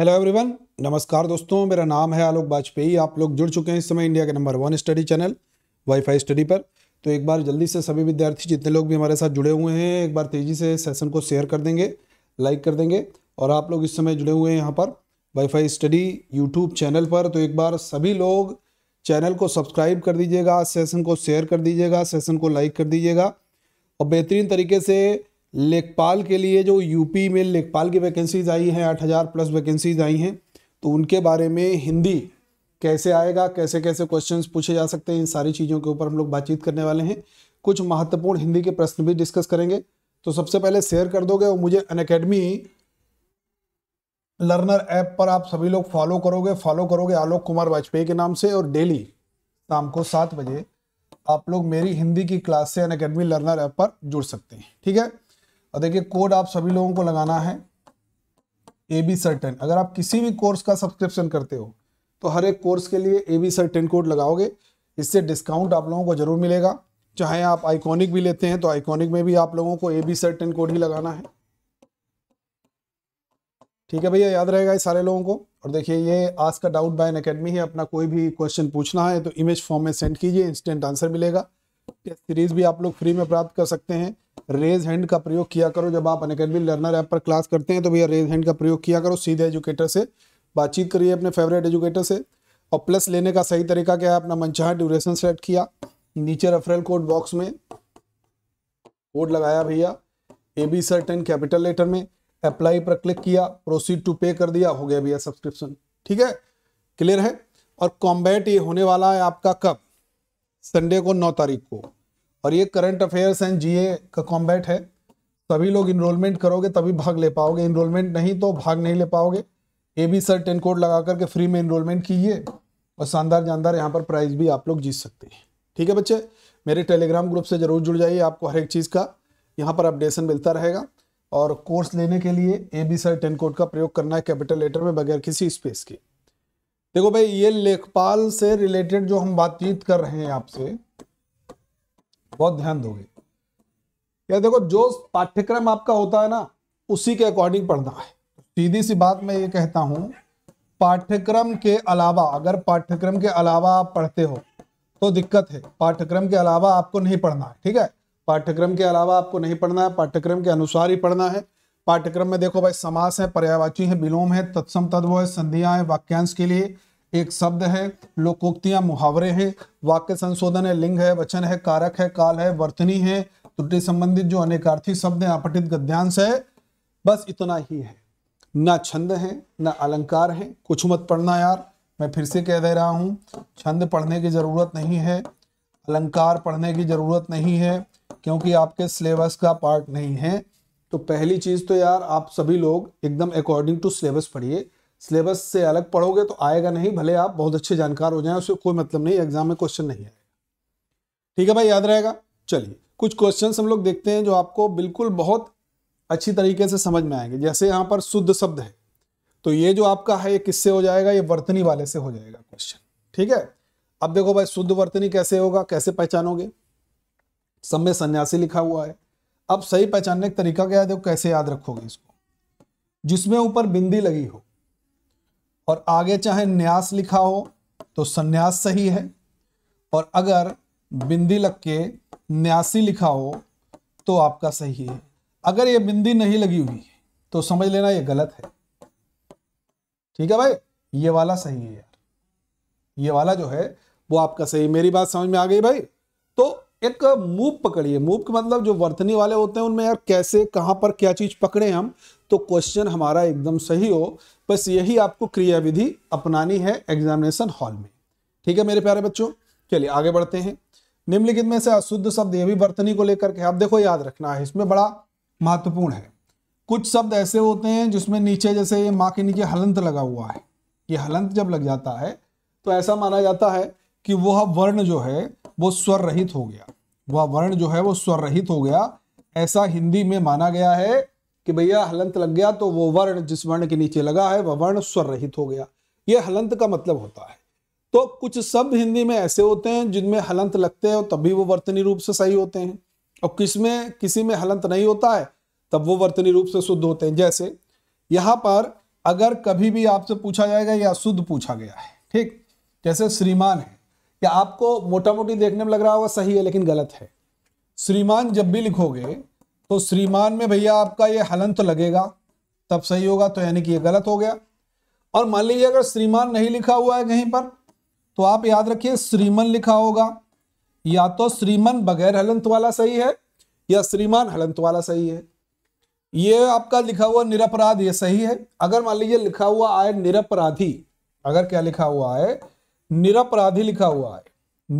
hello everyone नमस्कार दोस्तों मेरा नाम है आलोक वाजपेयी आप लोग जुड़ चुके हैं इस समय इंडिया के number one study channel WiFi Study पर तो एक बार जल्दी से सभी विद्यार्थी जितने लोग भी हमारे साथ जुड़े हुए हैं एक बार तेज़ी से सेशन को शेयर कर देंगे लाइक कर देंगे और आप लोग इस समय जुड़े हुए हैं यहाँ पर वाईफाई स्टडी यूट्यूब चैनल पर तो एक बार सभी लोग चैनल को सब्सक्राइब कर दीजिएगा सेशन को शेयर कर दीजिएगा सेशन को लाइक कर दीजिएगा और बेहतरीन तरीके से लेखपाल के लिए जो यूपी में लेखपाल की वैकेंसीज आई हैं आठ हज़ार प्लस वैकेंसीज आई हैं तो उनके बारे में हिंदी कैसे आएगा कैसे कैसे क्वेश्चंस पूछे जा सकते हैं इन सारी चीज़ों के ऊपर हम लोग बातचीत करने वाले हैं कुछ महत्वपूर्ण हिंदी के प्रश्न भी डिस्कस करेंगे तो सबसे पहले शेयर कर दोगे और मुझे अन लर्नर ऐप पर आप सभी लोग फॉलो करोगे फॉलो करोगे आलोक कुमार वाजपेयी के नाम से और डेली शाम को सात बजे आप लोग मेरी हिंदी की क्लास से अन लर्नर ऐप पर जुड़ सकते हैं ठीक है और देखिए कोड आप सभी लोगों को लगाना है ए बी सर्टेन अगर आप किसी भी कोर्स का सब्सक्रिप्शन करते हो तो हर एक कोर्स के लिए ए बी सर्टेन कोड लगाओगे इससे डिस्काउंट आप लोगों को जरूर मिलेगा चाहे आप आइकॉनिक भी लेते हैं तो आइकॉनिक में भी आप लोगों को ए बी सर्टेन कोड ही लगाना है ठीक है भैया याद रहेगा ये सारे लोगों को और देखिए ये आज का डाउट बाय एन अकेडमी है अपना कोई भी क्वेश्चन पूछना है तो इमेज फॉर्म में सेंड कीजिए इंस्टेंट आंसर मिलेगा टेस्ट सीरीज भी आप लोग फ्री में प्राप्त कर सकते हैं रेज हैंड का प्रयोग किया करो जब आप अनकेडमी लर्नर ऐप पर क्लास करते हैं तो भैया रेज हैंड का प्रयोग किया करो सीधे एजुकेटर से बातचीत करिए अपने फेवरेट एजुकेटर से और प्लस लेने का सही तरीका क्या है अपना मनचाहा ड्यूरेशन सेलेक्ट किया नीचे रेफरल कोड बॉक्स में कोड लगाया भैया A B sir ten capital letter में अप्लाई पर क्लिक किया प्रोसीड टू पे कर दिया हो गया भैया सब्सक्रिप्शन ठीक है क्लियर है और कॉम्बैट ये होने वाला है आपका कब संडे को नौ तारीख को और ये करंट अफेयर्स एंड जीए का कॉम्बैट है सभी लोग इनरोलमेंट करोगे तभी भाग ले पाओगे इनरोलमेंट नहीं तो भाग नहीं ले पाओगे A B sir ten code लगा करके फ्री में इनरोलमेंट कीजिए और शानदार जानदार यहाँ पर प्राइज भी आप लोग जीत सकते हैं ठीक है बच्चे मेरे टेलीग्राम ग्रुप से ज़रूर जुड़ जाइए आपको हर एक चीज़ का यहाँ पर अपडेशन मिलता रहेगा और कोर्स लेने के लिए A B sir ten code का प्रयोग करना है कैपिटल लेटर में बगैर किसी स्पेस के देखो भाई ये लेखपाल से रिलेटेड जो हम बातचीत कर रहे हैं आपसे बहुत ध्यान दोगे क्या देखो जो पाठ्यक्रम आपका होता है ना उसी के अकॉर्डिंग पढ़ना है सीधी सी बात मैं ये कहता हूं पाठ्यक्रम के अलावा अगर पाठ्यक्रम के अलावा आप पढ़ते हो तो दिक्कत है पाठ्यक्रम के अलावा आपको नहीं पढ़ना है ठीक है पाठ्यक्रम के अलावा आपको नहीं पढ़ना है पाठ्यक्रम के अनुसार ही पढ़ना है पाठ्यक्रम में देखो भाई समास है पर्यावाची है विलोम है तत्सम तत्व है संधियां है वाक्यांश के लिए एक शब्द है लोकोक्तियां मुहावरे हैं वाक्य संशोधन है लिंग है वचन है कारक है काल है वर्तनी है त्रुटि संबंधित जो अनेकार्थी शब्द हैं अपटित गद्यांश है बस इतना ही है ना छंद है ना अलंकार है कुछ मत पढ़ना यार मैं फिर से कह दे रहा हूँ छंद पढ़ने की ज़रूरत नहीं है अलंकार पढ़ने की ज़रूरत नहीं है क्योंकि आपके सिलेबस का पार्ट नहीं है तो पहली चीज़ तो यार आप सभी लोग एकदम अकॉर्डिंग टू सिलेबस पढ़िए सिलेबस से अलग पढ़ोगे तो आएगा नहीं भले आप बहुत अच्छे जानकार हो जाए उससे कोई मतलब नहीं एग्जाम में क्वेश्चन नहीं आएगा ठीक है भाई याद रहेगा चलिए कुछ क्वेश्चन हम लोग देखते हैं जो आपको बिल्कुल बहुत अच्छी तरीके से समझ में आएंगे जैसे यहाँ पर शुद्ध शब्द है तो ये जो आपका है ये किससे हो जाएगा ये वर्तनी वाले से हो जाएगा क्वेश्चन ठीक है अब देखो भाई शुद्ध वर्तनी कैसे होगा कैसे पहचानोगे सब में सन्यासी लिखा हुआ है अब सही पहचानने का तरीका क्या है देखो कैसे याद रखोगे इसको जिसमें ऊपर बिंदी लगी हो और आगे चाहे न्यास लिखा हो तो संन्यास सही है और अगर बिंदी लग के न्यासी लिखा हो तो आपका सही है अगर ये बिंदी नहीं लगी हुई तो समझ लेना ये गलत है ठीक है भाई ये वाला सही है यार ये वाला जो है वो आपका सही मेरी बात समझ में आ गई भाई तो एक मूव पकड़िए मूव का मतलब जो वर्तनी वाले होते हैं उनमें यार कैसे कहां पर क्या चीज़ पकड़े हम तो क्वेश्चन हमारा एकदम सही हो बस यही आपको क्रियाविधि अपनानी है एग्जामिनेशन हॉल में ठीक है मेरे प्यारे बच्चों चलिए आगे बढ़ते हैं निम्नलिखित में से अशुद्ध शब्द यह भी बर्तनी को लेकर के आप देखो याद रखना है इसमें बड़ा महत्वपूर्ण है कुछ शब्द ऐसे होते हैं जिसमें नीचे जैसे ये माँ के नीचे हलंत लगा हुआ है ये हलंत जब लग जाता है तो ऐसा माना जाता है कि वह वर्ण जो है वो स्वर रहित हो गया वह वर्ण जो है वो स्वर रहित हो गया ऐसा हिंदी में माना गया है कि भैया हलंत लग गया तो वो वर्ण जिस वर्ण के नीचे लगा है वह वर्ण स्वर रहित हो गया ये हलंत का मतलब होता है तो कुछ शब्द हिंदी में ऐसे होते हैं जिनमें हलंत लगते हैं तब तभी वो वर्तनी रूप से सही होते हैं और किस में किसी में हलंत नहीं होता है तब वो वर्तनी रूप से शुद्ध होते हैं जैसे यहाँ पर अगर कभी भी आपसे पूछा जाएगा या शुद्ध पूछा गया है ठीक जैसे श्रीमान है या आपको मोटा मोटी देखने में लग रहा होगा सही है लेकिन गलत है श्रीमान जब भी लिखोगे तो श्रीमान में भैया आपका ये हलन तो लगेगा तब सही होगा तो यानी कि ये गलत हो गया और मान लीजिए अगर श्रीमान नहीं लिखा हुआ है कहीं पर तो आप याद रखिए श्रीमन लिखा होगा या तो श्रीमन बगैर हलंत वाला सही है या श्रीमान हलंत वाला सही है ये आपका लिखा हुआ निरपराध ये सही है अगर मान लीजिए लिखा हुआ आए निरपराधी अगर क्या लिखा हुआ है निरपराधी लिखा हुआ है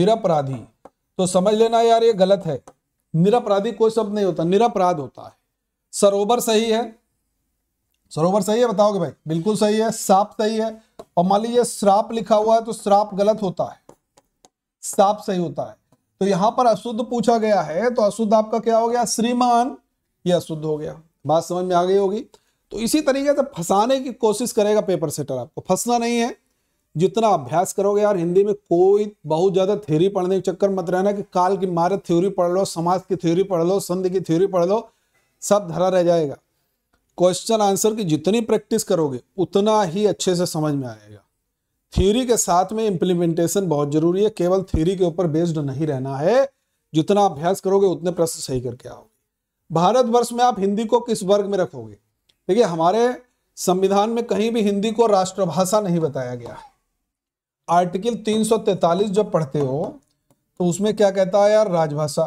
निरपराधी तो समझ लेना यार ये गलत है निरपराधी कोई शब्द नहीं होता निरपराध होता है सरोवर सही है सरोवर सही है बताओगे भाई बिल्कुल सही है साप सही है और मान लीजिए श्राप लिखा हुआ है तो श्राप गलत होता है साप सही होता है तो यहां पर अशुद्ध पूछा गया है तो अशुद्ध आपका क्या हो गया श्रीमान यह अशुद्ध हो गया बात समझ में आ गई होगी तो इसी तरीके से फंसाने की कोशिश करेगा पेपर सेटर आपको फंसना नहीं है जितना अभ्यास करोगे यार हिंदी में कोई बहुत ज़्यादा थ्योरी पढ़ने के चक्कर मत रहना कि काल की मारत थ्योरी पढ़ लो समाज की थ्योरी पढ़ लो संधि की थ्योरी पढ़ लो सब धरा रह जाएगा क्वेश्चन आंसर की जितनी प्रैक्टिस करोगे उतना ही अच्छे से समझ में आएगा थ्योरी के साथ में इम्प्लीमेंटेशन बहुत जरूरी है केवल थ्योरी के ऊपर बेस्ड नहीं रहना है जितना अभ्यास करोगे उतने प्रश्न सही करके आओगे भारतवर्ष में आप हिंदी को किस वर्ग में रखोगे देखिए हमारे संविधान में कहीं भी हिंदी को राष्ट्रभाषा नहीं बताया गया है आर्टिकल 343 जब पढ़ते हो तो उसमें क्या कहता है यार राजभाषा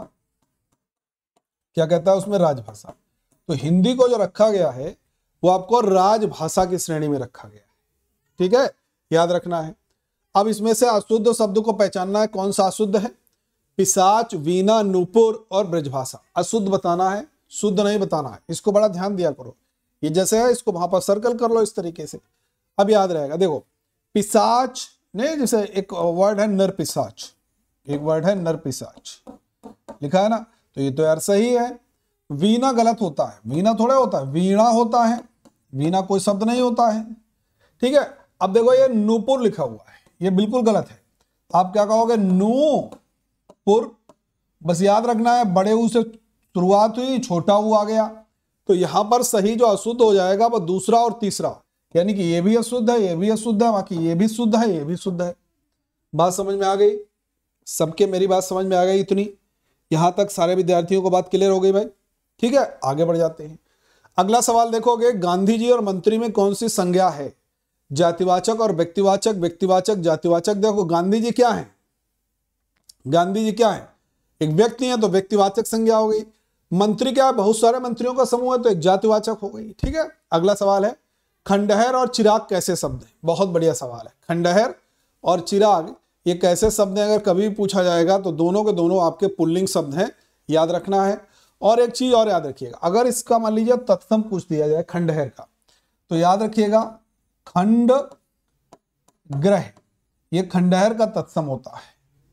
क्या कहता है उसमें राजभाषा तो हिंदी को जो रखा गया है वो आपको राजभाषा की श्रेणी में रखा गया है ठीक है याद रखना है अब इसमें से अशुद्ध शब्द को पहचानना है कौन सा अशुद्ध है पिसाच वीना नूपुर और ब्रजभाषा अशुद्ध बताना है शुद्ध नहीं बताना है इसको बड़ा ध्यान दिया करो ये जैसे है इसको वहां पर सर्कल कर लो इस तरीके से अब याद रहेगा देखो पिसाच नहीं जैसे एक वर्ड है नरपिसाच एक वर्ड है नरपिसाच लिखा है ना तो ये तो यार सही है वीणा गलत होता है वीणा थोड़ा होता है वीणा होता है वीणा कोई शब्द नहीं होता है ठीक है अब देखो ये नूपुर लिखा हुआ है ये बिल्कुल गलत है आप क्या कहोगे नूपुर बस याद रखना है बड़े ऊ से शुरुआत हुई छोटा ऊ आ गया तो यहां पर सही जो अशुद्ध हो जाएगा वह दूसरा और तीसरा यानी कि ये भी अशुद्ध है ये भी अशुद्ध है बाकी ये भी शुद्ध है ये भी शुद्ध है बात समझ में आ गई सबके मेरी बात समझ में आ गई इतनी यहां तक सारे विद्यार्थियों को बात क्लियर हो गई भाई ठीक है आगे बढ़ जाते हैं अगला सवाल देखोगे गांधी जी और मंत्री में कौन सी संज्ञा है जातिवाचक और व्यक्तिवाचक व्यक्तिवाचक जातिवाचक देखो गांधी जी क्या है गांधी जी क्या है एक व्यक्ति है तो व्यक्तिवाचक संज्ञा हो गई मंत्री क्या है बहुत सारे मंत्रियों का समूह है तो एक जातिवाचक हो गई ठीक है अगला सवाल है खंडहर और चिराग कैसे शब्द हैं बहुत बढ़िया सवाल है खंडहर और चिराग ये कैसे शब्द हैं अगर कभी पूछा जाएगा तो दोनों के दोनों आपके पुल्लिंग शब्द हैं याद रखना है और एक चीज़ और याद रखिएगा अगर इसका मान लीजिए तत्सम पूछ दिया जाए खंडहर का तो याद रखिएगा खंड ग्रह ये खंडहर का तत्सम होता है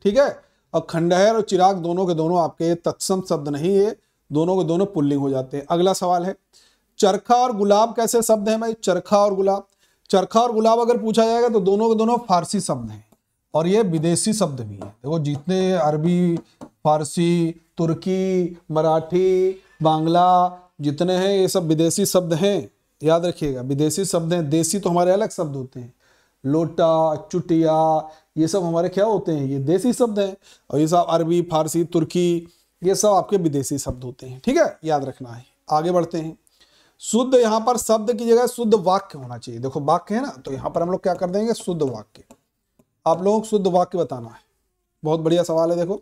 ठीक है और खंडहर और चिराग दोनों के दोनों आपके तत्सम शब्द नहीं है दोनों के दोनों पुल्लिंग हो जाते हैं अगला सवाल है चरखा और गुलाब कैसे शब्द हैं भाई चरखा और गुलाब चरखा और गुलाब अगर पूछा जाएगा तो दोनों के दोनों फारसी शब्द हैं और ये विदेशी शब्द भी है देखो जितने अरबी फारसी तुर्की मराठी बांग्ला जितने हैं ये सब विदेशी शब्द हैं याद रखिएगा विदेशी शब्द हैं देसी तो हमारे अलग शब्द होते हैं लोटा चुटिया ये सब हमारे क्या होते हैं ये देसी शब्द हैं और ये सब अरबी फारसी तुर्की ये सब आपके विदेशी शब्द होते हैं ठीक है याद रखना है आगे बढ़ते हैं शुद्ध यहां पर शब्द की जगह शुद्ध वाक्य होना चाहिए देखो वाक्य है ना तो यहां पर हम लोग क्या कर देंगे शुद्ध वाक्य आप लोगों को शुद्ध वाक्य बताना है बहुत बढ़िया सवाल है देखो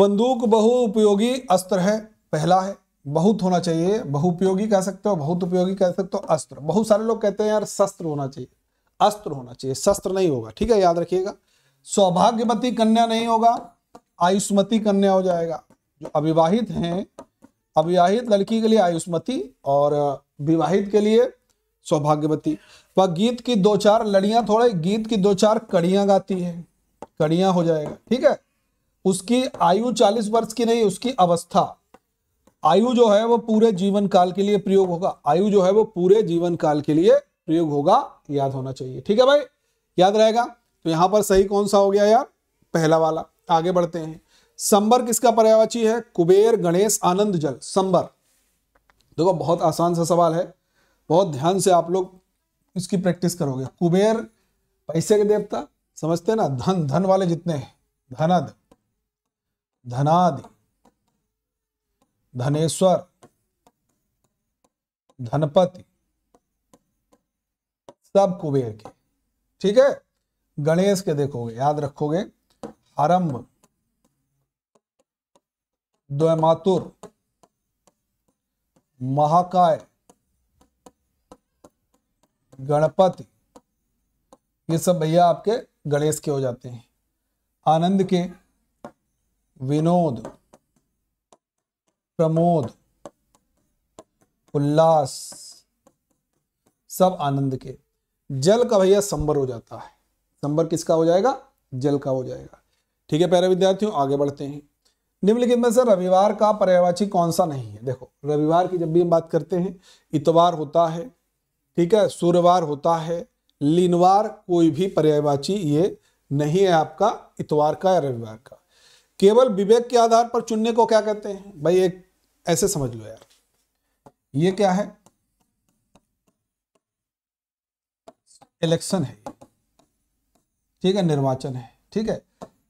बंदूक उपयोगी अस्त्र है पहला है बहुत होना चाहिए बहु उपयोगी कह सकते हो बहुत उपयोगी कह सकते हो अस्त्र बहुत सारे लोग कहते हैं यार शस्त्र होना चाहिए अस्त्र होना चाहिए शस्त्र नहीं होगा ठीक है याद रखिएगा सौभाग्यवती कन्या नहीं होगा आयुष्मती कन्या हो जाएगा जो अविवाहित हैं अविवाहित लड़की के लिए आयुष्मती और विवाहित के लिए सौभाग्यवती वह गीत की दो चार लड़ियां थोड़े गीत की दो चार कड़ियां गाती है कड़ियां हो जाएगा ठीक है उसकी आयु चालीस वर्ष की नहीं उसकी अवस्था आयु जो है वो पूरे जीवन काल के लिए प्रयोग होगा आयु जो है वो पूरे जीवन काल के लिए प्रयोग होगा याद होना चाहिए ठीक है भाई याद रहेगा तो यहां पर सही कौन सा हो गया यार पहला वाला आगे बढ़ते हैं संबर किसका पर्यावाची है कुबेर गणेश आनंद जल संबर देखो बहुत आसान सा सवाल है बहुत ध्यान से आप लोग इसकी प्रैक्टिस करोगे कुबेर पैसे के देवता समझते ना धन धन वाले जितने धनद धनादि धनेश्वर धनपति सब कुबेर के ठीक है गणेश के देखोगे याद रखोगे आरंभ द्वैमातुर महाकाय गणपति ये सब भैया आपके गणेश के हो जाते हैं आनंद के विनोद प्रमोद उल्लास सब आनंद के जल का भैया संबर हो जाता है संबर किसका हो जाएगा जल का हो जाएगा ठीक है प्यारे विद्यार्थियों आगे बढ़ते हैं निम्नलिखित में से रविवार का पर्यावाची कौन सा नहीं है देखो रविवार की जब भी हम बात करते हैं इतवार होता है ठीक है सूर्यवार होता है लीनवार कोई भी पर्यायवाची ये नहीं है आपका इतवार का या रविवार का केवल विवेक के आधार पर चुनने को क्या कहते हैं भाई एक ऐसे समझ लो यार ये क्या है इलेक्शन है ठीक है निर्वाचन है ठीक है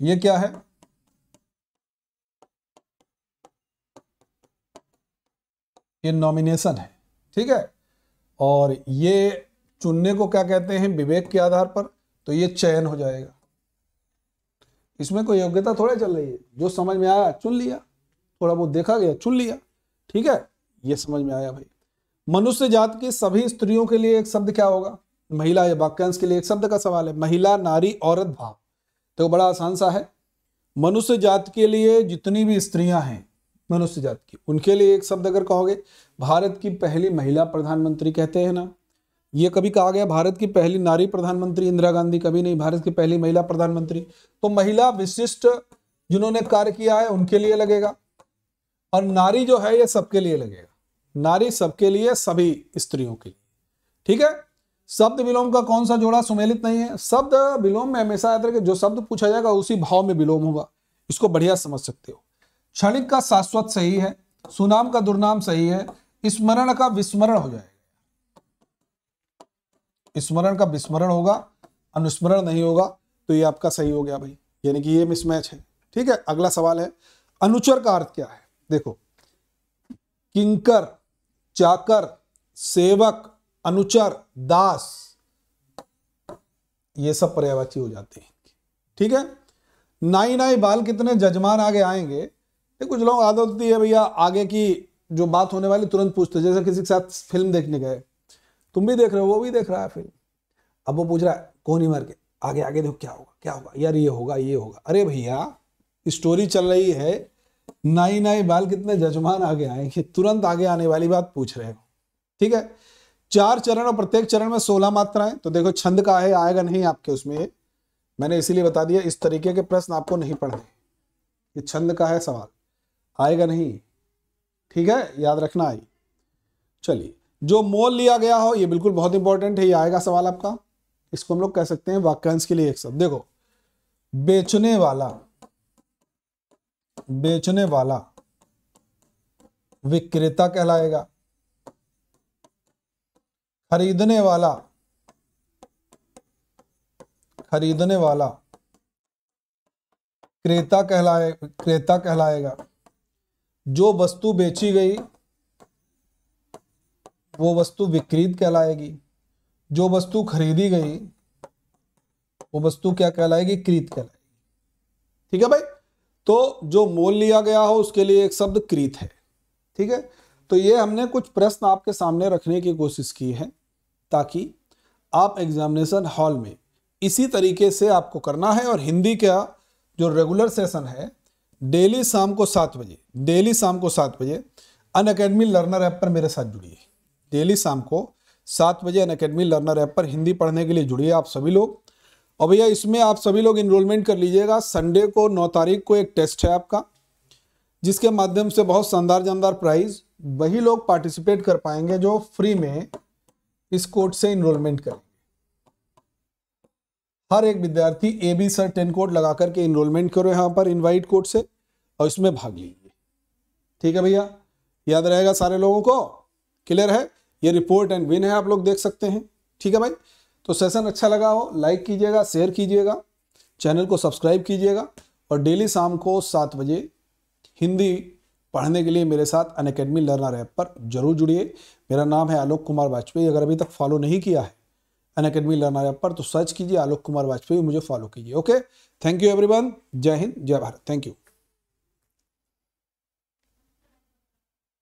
ये क्या है ये नॉमिनेशन है ठीक है और ये चुनने को क्या कहते हैं विवेक के आधार पर तो ये चयन हो जाएगा इसमें कोई योग्यता थोड़े चल रही है जो समझ में आया चुन लिया थोड़ा बहुत देखा गया चुन लिया ठीक है ये समझ में आया भाई मनुष्य जात की सभी स्त्रियों के लिए एक शब्द क्या होगा महिला या वाक्यांश के लिए एक शब्द का सवाल है महिला नारी औरत भाव तो बड़ा आसान सा है मनुष्य जात के लिए जितनी भी स्त्रियां हैं मनुष्य जाति की उनके लिए एक शब्द अगर कहोगे भारत की पहली महिला प्रधानमंत्री कहते हैं ना ये कभी कहा गया भारत की पहली नारी प्रधानमंत्री इंदिरा गांधी कभी नहीं भारत की पहली महिला प्रधानमंत्री तो महिला विशिष्ट जिन्होंने कार्य किया है उनके लिए लगेगा और नारी जो है ये सबके लिए लगेगा नारी सबके लिए सभी स्त्रियों के लिए ठीक है शब्द विलोम का कौन सा जोड़ा सुमेलित नहीं है शब्द विलोम में हमेशा याद रखे जो शब्द पूछा जाएगा उसी भाव में विलोम होगा इसको बढ़िया समझ सकते हो क्षणिक का शाश्वत सही है सुनाम का दुर्नाम सही है स्मरण का विस्मरण हो जाएगा स्मरण का विस्मरण होगा अनुस्मरण नहीं होगा तो ये आपका सही हो गया भाई यानी कि ये मिसमैच है ठीक है अगला सवाल है अनुचर का अर्थ क्या है देखो किंकर चाकर सेवक अनुचर दास ये सब पर्यावाची हो जाते हैं ठीक है नाई नाई बाल कितने जजमान आगे आएंगे कुछ लोग आदत होती है भैया आगे की जो बात होने वाली तुरंत पूछते जैसे किसी के साथ फिल्म देखने गए तुम भी देख रहे हो वो भी देख रहा है फिल्म अब वो पूछ रहा है कौन ही मार के आगे आगे देखो क्या होगा क्या होगा यार ये होगा ये होगा अरे भैया स्टोरी चल रही है नाई नाई बाल कितने जजमान आगे आएंगे तुरंत आगे आने वाली बात पूछ रहे हो ठीक है चार चरण और प्रत्येक चरण में सोलह मात्राएं तो देखो छंद का है आएगा नहीं आपके उसमें मैंने इसीलिए बता दिया इस तरीके के प्रश्न आपको नहीं पढ़ने ये छंद का है सवाल आएगा नहीं ठीक है याद रखना आई चलिए जो मोल लिया गया हो ये बिल्कुल बहुत इंपॉर्टेंट है ये आएगा सवाल आपका इसको हम लोग कह सकते हैं वाक्यांश के लिए एक शब्द देखो बेचने वाला बेचने वाला विक्रेता कहलाएगा खरीदने वाला खरीदने वाला क्रेता कहलाए क्रेता कहलाएगा जो वस्तु बेची गई वो वस्तु विक्रीत कहलाएगी जो वस्तु खरीदी गई वो वस्तु क्या कहलाएगी क्रीत कहलाएगी ठीक है भाई तो जो मोल लिया गया हो उसके लिए एक शब्द क्रीत है ठीक है तो ये हमने कुछ प्रश्न आपके सामने रखने की कोशिश की है ताकि आप एग्जामिनेशन हॉल में इसी तरीके से आपको करना है और हिंदी का जो रेगुलर सेशन है डेली शाम को सात बजे डेली शाम को सात बजे अन अकेडमी लर्नर ऐप पर मेरे साथ जुड़िए डेली शाम को सात बजे अन अकेडमी लर्नर ऐप पर हिंदी पढ़ने के लिए जुड़िए आप सभी लोग और भैया इसमें आप सभी लोग इनरोलमेंट कर लीजिएगा संडे को नौ तारीख को एक टेस्ट है आपका जिसके माध्यम से बहुत शानदार जानदार प्राइज वही लोग पार्टिसिपेट कर पाएंगे जो फ्री में इस कोर्ट से इनरोलमेंट करें हर एक विद्यार्थी A B sir ten code लगा करके इनरोलमेंट करो यहाँ पर इनवाइट कोड से और इसमें भाग लीजिए ठीक है भैया याद रहेगा सारे लोगों को क्लियर है ये रिपोर्ट एंड विन है आप लोग देख सकते हैं ठीक है भाई तो सेशन अच्छा लगा हो लाइक कीजिएगा शेयर कीजिएगा चैनल को सब्सक्राइब कीजिएगा और डेली शाम को सात बजे हिंदी पढ़ने के लिए मेरे साथ अन लर्नर ऐप पर जरूर जुड़िए मेरा नाम है आलोक कुमार वाजपेयी अगर अभी तक फॉलो नहीं किया है एन अकेडमी लर्नर ऐप पर तो सर्च कीजिए आलोक कुमार वाजपेयी मुझे फॉलो कीजिए ओके थैंक यू एवरीवन जय हिंद जय भारत थैंक यू